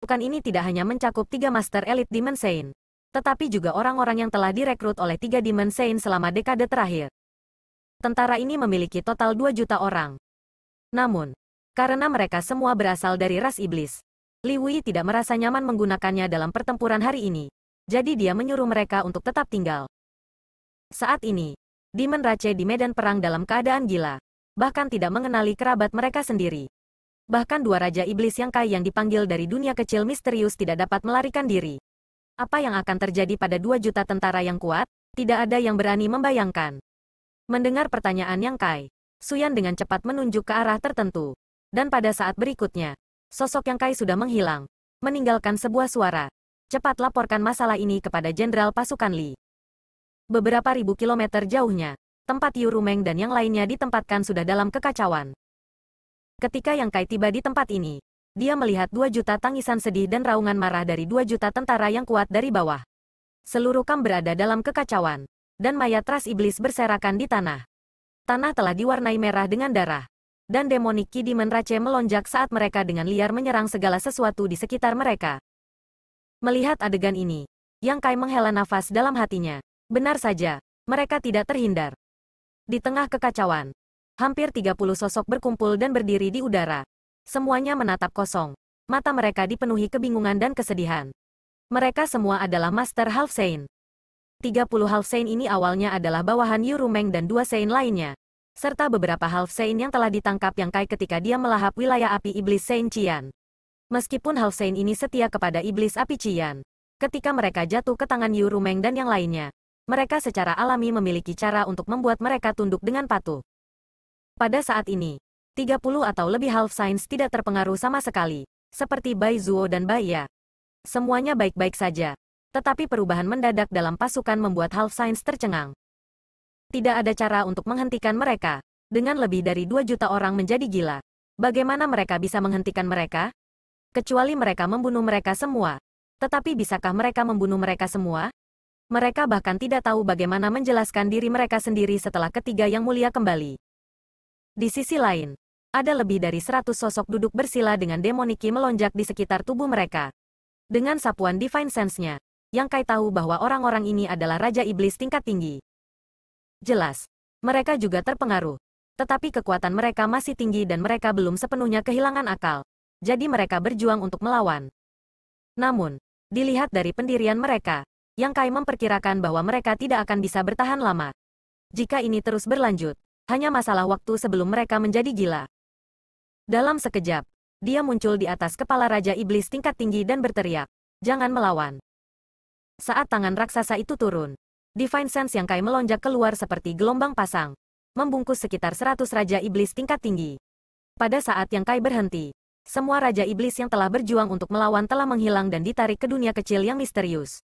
Bukan ini tidak hanya mencakup tiga master elit Demon Sein, tetapi juga orang-orang yang telah direkrut oleh tiga Demon Sein selama dekade terakhir. Tentara ini memiliki total 2 juta orang. Namun, karena mereka semua berasal dari ras iblis, Li Wei tidak merasa nyaman menggunakannya dalam pertempuran hari ini, jadi dia menyuruh mereka untuk tetap tinggal. Saat ini, Demon Rache di medan perang dalam keadaan gila, bahkan tidak mengenali kerabat mereka sendiri bahkan dua raja iblis yang kaya yang dipanggil dari dunia kecil misterius tidak dapat melarikan diri. Apa yang akan terjadi pada dua juta tentara yang kuat? Tidak ada yang berani membayangkan. Mendengar pertanyaan yang Kai, Suyan dengan cepat menunjuk ke arah tertentu. Dan pada saat berikutnya, sosok yang Kai sudah menghilang, meninggalkan sebuah suara. Cepat laporkan masalah ini kepada Jenderal Pasukan Li. Beberapa ribu kilometer jauhnya, tempat Yurumeng dan yang lainnya ditempatkan sudah dalam kekacauan. Ketika Yang Kai tiba di tempat ini, dia melihat dua juta tangisan sedih dan raungan marah dari dua juta tentara yang kuat dari bawah. Seluruh kam berada dalam kekacauan, dan mayat ras iblis berserakan di tanah. Tanah telah diwarnai merah dengan darah, dan demonik Kidi menrace melonjak saat mereka dengan liar menyerang segala sesuatu di sekitar mereka. Melihat adegan ini, Yang Kai menghela nafas dalam hatinya. Benar saja, mereka tidak terhindar. Di tengah kekacauan, Hampir 30 sosok berkumpul dan berdiri di udara. Semuanya menatap kosong. Mata mereka dipenuhi kebingungan dan kesedihan. Mereka semua adalah Master Half Saint. 30 Half Saint ini awalnya adalah bawahan Yu Rumeng dan dua Saint lainnya. Serta beberapa Half Saint yang telah ditangkap yang kai ketika dia melahap wilayah api iblis Saint Qian. Meskipun Half Saint ini setia kepada iblis api Qian. Ketika mereka jatuh ke tangan Yu Rumeng dan yang lainnya, mereka secara alami memiliki cara untuk membuat mereka tunduk dengan patuh. Pada saat ini, 30 atau lebih half signs tidak terpengaruh sama sekali, seperti Bai Zuo dan Bai Ya. Semuanya baik-baik saja. Tetapi perubahan mendadak dalam pasukan membuat half signs tercengang. Tidak ada cara untuk menghentikan mereka. Dengan lebih dari 2 juta orang menjadi gila. Bagaimana mereka bisa menghentikan mereka? Kecuali mereka membunuh mereka semua. Tetapi bisakah mereka membunuh mereka semua? Mereka bahkan tidak tahu bagaimana menjelaskan diri mereka sendiri setelah ketiga yang mulia kembali. Di sisi lain, ada lebih dari 100 sosok duduk bersila dengan demoniki melonjak di sekitar tubuh mereka. Dengan sapuan Divine Sense-nya, yang Kai tahu bahwa orang-orang ini adalah Raja Iblis tingkat tinggi. Jelas, mereka juga terpengaruh. Tetapi kekuatan mereka masih tinggi dan mereka belum sepenuhnya kehilangan akal. Jadi mereka berjuang untuk melawan. Namun, dilihat dari pendirian mereka, Yang Kai memperkirakan bahwa mereka tidak akan bisa bertahan lama. Jika ini terus berlanjut, hanya masalah waktu sebelum mereka menjadi gila. Dalam sekejap, dia muncul di atas kepala Raja Iblis tingkat tinggi dan berteriak, jangan melawan. Saat tangan raksasa itu turun, Divine Sense yang kai melonjak keluar seperti gelombang pasang, membungkus sekitar seratus Raja Iblis tingkat tinggi. Pada saat yang kai berhenti, semua Raja Iblis yang telah berjuang untuk melawan telah menghilang dan ditarik ke dunia kecil yang misterius.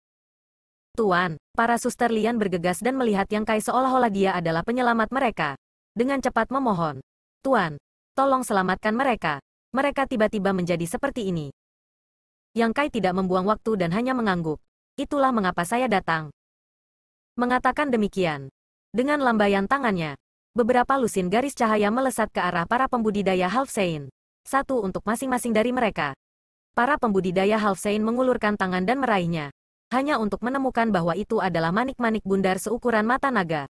Tuan, para suster Lian bergegas dan melihat Yang Kai seolah-olah dia adalah penyelamat mereka dengan cepat memohon. Tuan, tolong selamatkan mereka. Mereka tiba-tiba menjadi seperti ini. Yang Kai tidak membuang waktu dan hanya mengangguk. Itulah mengapa saya datang. Mengatakan demikian. Dengan lambaian tangannya, beberapa lusin garis cahaya melesat ke arah para pembudidaya -Sain. Satu untuk masing-masing dari mereka. Para pembudidaya halsein mengulurkan tangan dan meraihnya hanya untuk menemukan bahwa itu adalah manik-manik bundar seukuran mata naga.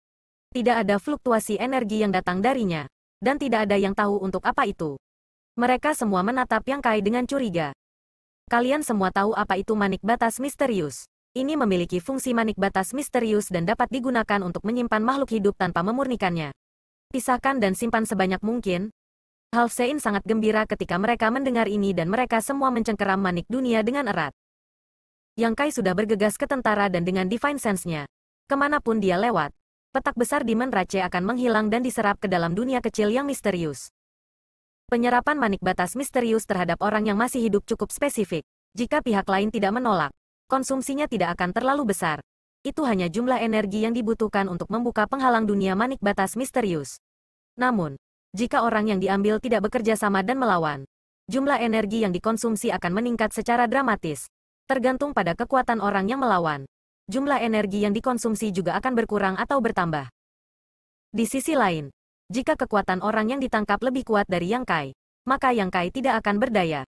Tidak ada fluktuasi energi yang datang darinya, dan tidak ada yang tahu untuk apa itu. Mereka semua menatap Yang Kai dengan curiga. Kalian semua tahu apa itu manik batas misterius. Ini memiliki fungsi manik batas misterius dan dapat digunakan untuk menyimpan makhluk hidup tanpa memurnikannya. Pisahkan dan simpan sebanyak mungkin. Sein sangat gembira ketika mereka mendengar ini dan mereka semua mencengkeram manik dunia dengan erat. Yang Kai sudah bergegas ke tentara dan dengan Divine Sense-nya. Kemanapun dia lewat, petak besar Demon Rache akan menghilang dan diserap ke dalam dunia kecil yang misterius. Penyerapan manik batas misterius terhadap orang yang masih hidup cukup spesifik. Jika pihak lain tidak menolak, konsumsinya tidak akan terlalu besar. Itu hanya jumlah energi yang dibutuhkan untuk membuka penghalang dunia manik batas misterius. Namun, jika orang yang diambil tidak bekerja sama dan melawan, jumlah energi yang dikonsumsi akan meningkat secara dramatis, tergantung pada kekuatan orang yang melawan jumlah energi yang dikonsumsi juga akan berkurang atau bertambah. Di sisi lain, jika kekuatan orang yang ditangkap lebih kuat dari Yang Kai, maka Yang Kai tidak akan berdaya.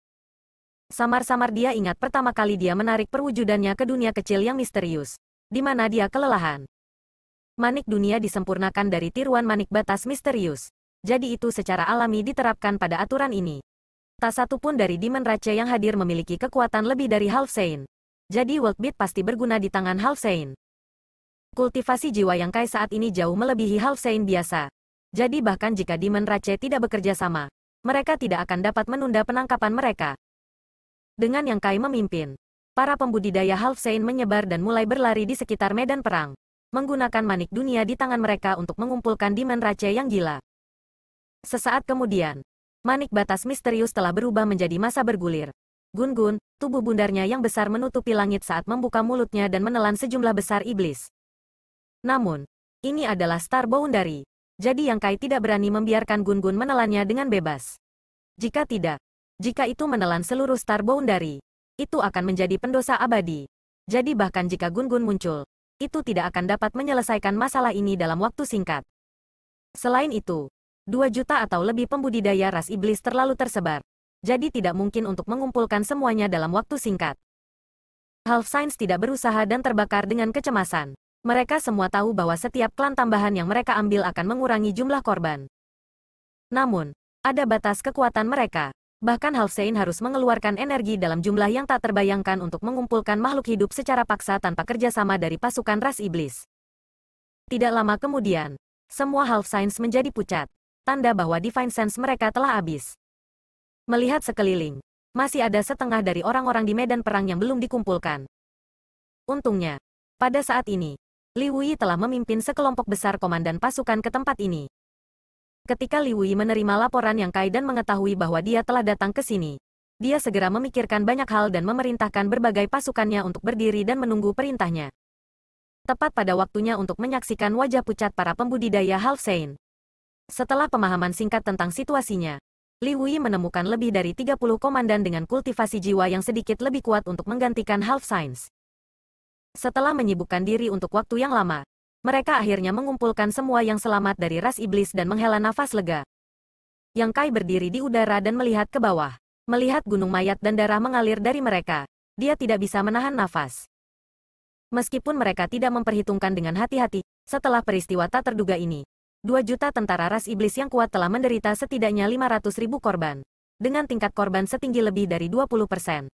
Samar-samar dia ingat pertama kali dia menarik perwujudannya ke dunia kecil yang misterius, di mana dia kelelahan. Manik dunia disempurnakan dari tiruan manik batas misterius. Jadi itu secara alami diterapkan pada aturan ini. Tak satu pun dari Demon Raja yang hadir memiliki kekuatan lebih dari Half Saint. Jadi world beat pasti berguna di tangan Halsein. Kultivasi jiwa yang Kai saat ini jauh melebihi Halsein biasa. Jadi bahkan jika Demon Rache tidak bekerja sama, mereka tidak akan dapat menunda penangkapan mereka. Dengan yang Kai memimpin, para pembudidaya Halsein menyebar dan mulai berlari di sekitar medan perang, menggunakan manik dunia di tangan mereka untuk mengumpulkan Demon Rache yang gila. Sesaat kemudian, manik batas misterius telah berubah menjadi masa bergulir, Gun-gun, tubuh bundarnya yang besar menutupi langit saat membuka mulutnya dan menelan sejumlah besar iblis. Namun, ini adalah Star Boundary. Jadi Yang Kai tidak berani membiarkan Gun-gun menelannya dengan bebas. Jika tidak, jika itu menelan seluruh Star Boundary, itu akan menjadi pendosa abadi. Jadi bahkan jika Gun-gun muncul, itu tidak akan dapat menyelesaikan masalah ini dalam waktu singkat. Selain itu, 2 juta atau lebih pembudidaya ras iblis terlalu tersebar jadi tidak mungkin untuk mengumpulkan semuanya dalam waktu singkat. Half Science tidak berusaha dan terbakar dengan kecemasan. Mereka semua tahu bahwa setiap klan tambahan yang mereka ambil akan mengurangi jumlah korban. Namun, ada batas kekuatan mereka. Bahkan Halfsein harus mengeluarkan energi dalam jumlah yang tak terbayangkan untuk mengumpulkan makhluk hidup secara paksa tanpa kerjasama dari pasukan ras iblis. Tidak lama kemudian, semua half Science menjadi pucat. Tanda bahwa Divine Sense mereka telah habis. Melihat sekeliling, masih ada setengah dari orang-orang di medan perang yang belum dikumpulkan. Untungnya, pada saat ini, Li Wuyi telah memimpin sekelompok besar komandan pasukan ke tempat ini. Ketika Li Wuyi menerima laporan yang Kai dan mengetahui bahwa dia telah datang ke sini, dia segera memikirkan banyak hal dan memerintahkan berbagai pasukannya untuk berdiri dan menunggu perintahnya. Tepat pada waktunya untuk menyaksikan wajah pucat para pembudidaya Saint. Setelah pemahaman singkat tentang situasinya, Li Wei menemukan lebih dari 30 komandan dengan kultivasi jiwa yang sedikit lebih kuat untuk menggantikan Half Science. Setelah menyibukkan diri untuk waktu yang lama, mereka akhirnya mengumpulkan semua yang selamat dari ras iblis dan menghela nafas lega. Yang Kai berdiri di udara dan melihat ke bawah. Melihat gunung mayat dan darah mengalir dari mereka, dia tidak bisa menahan nafas. Meskipun mereka tidak memperhitungkan dengan hati-hati, setelah peristiwa tak terduga ini, 2 juta tentara ras iblis yang kuat telah menderita setidaknya 500 ribu korban. Dengan tingkat korban setinggi lebih dari 20 persen.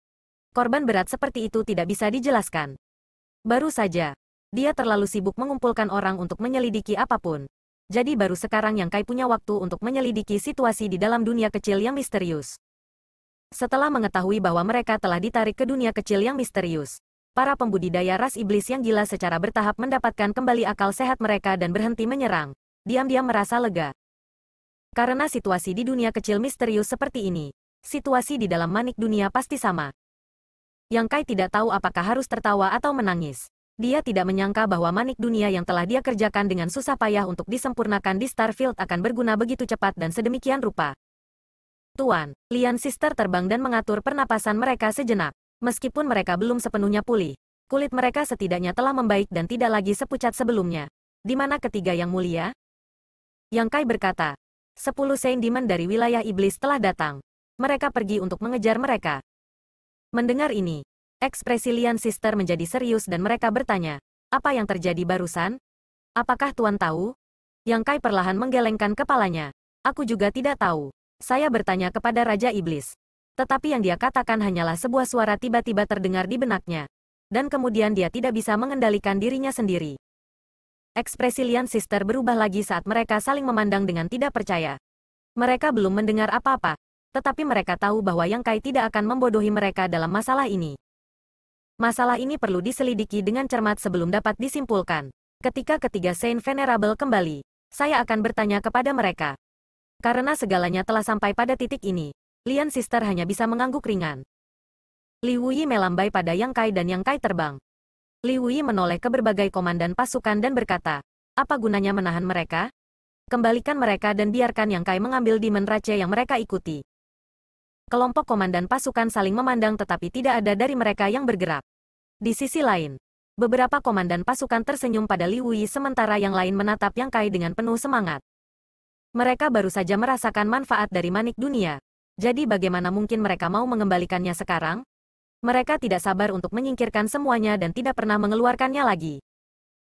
Korban berat seperti itu tidak bisa dijelaskan. Baru saja, dia terlalu sibuk mengumpulkan orang untuk menyelidiki apapun. Jadi baru sekarang yang Kai punya waktu untuk menyelidiki situasi di dalam dunia kecil yang misterius. Setelah mengetahui bahwa mereka telah ditarik ke dunia kecil yang misterius, para pembudidaya ras iblis yang gila secara bertahap mendapatkan kembali akal sehat mereka dan berhenti menyerang diam-diam merasa lega. Karena situasi di dunia kecil misterius seperti ini, situasi di dalam manik dunia pasti sama. Yang Kai tidak tahu apakah harus tertawa atau menangis. Dia tidak menyangka bahwa manik dunia yang telah dia kerjakan dengan susah payah untuk disempurnakan di Starfield akan berguna begitu cepat dan sedemikian rupa. Tuan, Lian Sister terbang dan mengatur pernapasan mereka sejenak. Meskipun mereka belum sepenuhnya pulih, kulit mereka setidaknya telah membaik dan tidak lagi sepucat sebelumnya. Di mana ketiga yang mulia, yang Kai berkata, sepuluh Saint Demon dari wilayah iblis telah datang. Mereka pergi untuk mengejar mereka. Mendengar ini, ekspresi Lian Sister menjadi serius dan mereka bertanya, apa yang terjadi barusan? Apakah Tuan tahu? Yang Kai perlahan menggelengkan kepalanya. Aku juga tidak tahu. Saya bertanya kepada Raja Iblis. Tetapi yang dia katakan hanyalah sebuah suara tiba-tiba terdengar di benaknya. Dan kemudian dia tidak bisa mengendalikan dirinya sendiri. Ekspresi Lian Sister berubah lagi saat mereka saling memandang dengan tidak percaya. Mereka belum mendengar apa-apa, tetapi mereka tahu bahwa Yang Kai tidak akan membodohi mereka dalam masalah ini. Masalah ini perlu diselidiki dengan cermat sebelum dapat disimpulkan. Ketika ketiga Saint Venerable kembali, saya akan bertanya kepada mereka. Karena segalanya telah sampai pada titik ini, Lian Sister hanya bisa mengangguk ringan. Li Wuyi melambai pada Yang Kai dan Yang Kai terbang. Liu Yi menoleh ke berbagai komandan pasukan dan berkata, apa gunanya menahan mereka? Kembalikan mereka dan biarkan Yang Kai mengambil Demon Race yang mereka ikuti. Kelompok komandan pasukan saling memandang tetapi tidak ada dari mereka yang bergerak. Di sisi lain, beberapa komandan pasukan tersenyum pada Liu Yi sementara yang lain menatap Yang Kai dengan penuh semangat. Mereka baru saja merasakan manfaat dari manik dunia. Jadi bagaimana mungkin mereka mau mengembalikannya sekarang? mereka tidak sabar untuk menyingkirkan semuanya dan tidak pernah mengeluarkannya lagi.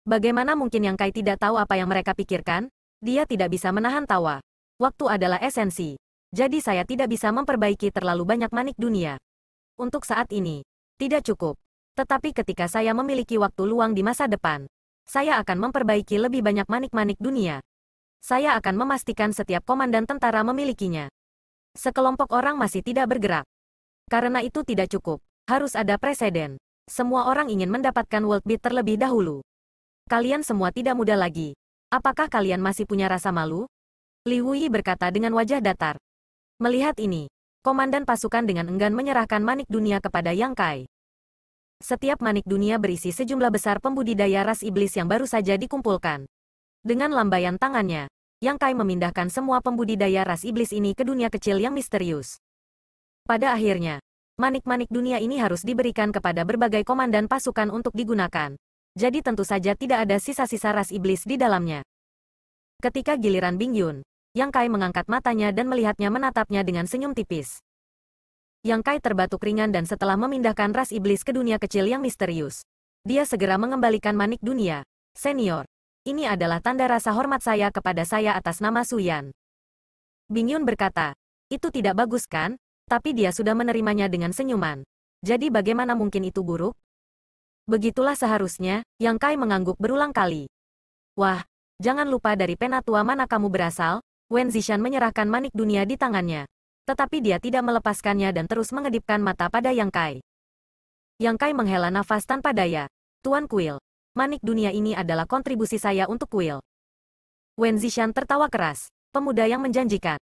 Bagaimana mungkin yang Kai tidak tahu apa yang mereka pikirkan? Dia tidak bisa menahan tawa. Waktu adalah esensi. Jadi saya tidak bisa memperbaiki terlalu banyak manik dunia. Untuk saat ini, tidak cukup. Tetapi ketika saya memiliki waktu luang di masa depan, saya akan memperbaiki lebih banyak manik-manik dunia. Saya akan memastikan setiap komandan tentara memilikinya. Sekelompok orang masih tidak bergerak. Karena itu tidak cukup. Harus ada presiden. Semua orang ingin mendapatkan world beat terlebih dahulu. Kalian semua tidak muda lagi. Apakah kalian masih punya rasa malu? Li Wuyi berkata dengan wajah datar. Melihat ini, komandan pasukan dengan enggan menyerahkan manik dunia kepada Yang Kai. Setiap manik dunia berisi sejumlah besar pembudidaya ras iblis yang baru saja dikumpulkan. Dengan lambaian tangannya, yang Kai memindahkan semua pembudidaya ras iblis ini ke dunia kecil yang misterius. Pada akhirnya, Manik-manik dunia ini harus diberikan kepada berbagai komandan pasukan untuk digunakan. Jadi tentu saja tidak ada sisa-sisa ras iblis di dalamnya. Ketika giliran Bing Yun, Yang Kai mengangkat matanya dan melihatnya menatapnya dengan senyum tipis. Yang Kai terbatuk ringan dan setelah memindahkan ras iblis ke dunia kecil yang misterius, dia segera mengembalikan manik dunia. Senior, ini adalah tanda rasa hormat saya kepada saya atas nama Suyan. Bing Yun berkata, itu tidak bagus kan? Tapi dia sudah menerimanya dengan senyuman. Jadi bagaimana mungkin itu buruk? Begitulah seharusnya, Yang Kai mengangguk berulang kali. Wah, jangan lupa dari penatua mana kamu berasal, Wen Zishan menyerahkan manik dunia di tangannya. Tetapi dia tidak melepaskannya dan terus mengedipkan mata pada Yang Kai. Yang Kai menghela nafas tanpa daya. Tuan Kuil, manik dunia ini adalah kontribusi saya untuk kuil. Wen Zishan tertawa keras. Pemuda yang menjanjikan.